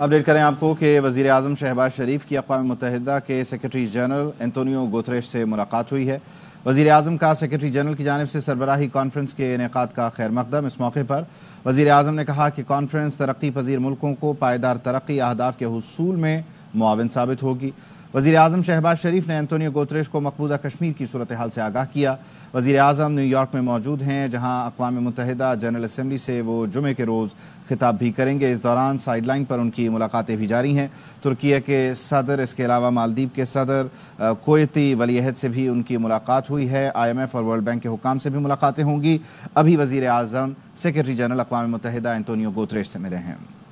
update करें आपको कि वजीर अजम शहबाज शरीफ की अकवा मुतहदा के सेक्रटरी जनरल एंतोनियो गोथरेश से मुलाकात हुई है वज़ी अजम का सेक्रटरी जनरल की जानब से सरबराही कॉन्फ्रेंस के इनका का खैर मकदम इस मौके पर वज़ी अजम ने कहा कि कॉन्फ्रेंस तरक्की पजीर मुल्कों को पायदार तरक्की अहदाफ के हसूल में मुआवन साबित होगी वजीर अजम शहबाज शरीफ ने एंतोनियो गोत्रेश को मकबूजा कश्मीर की सूरत हाल से आगाह किया वज़ी अजम न्यूयॉर्क में मौजूद हैं जहाँ अकवा मुतहदा जनरल असम्बली से वो जुमे के रोज़ खिताब भी करेंगे इस दौरान साइड लाइन पर उनकी मुलाकातें भी जारी हैं तुर्किया के सदर इसके अलावा मालदीव के सदर कोयती वलीहद से भी उनकी मुलाकात हुई है आई एम एफ़ और वर्ल्ड बैंक के हुकाम से भी मुलाकातें होंगी अभी वजीर अजम सेक्रेटरी जनरल अकवा मुतहदा एंतोनियो गोत्रेश से मिले हैं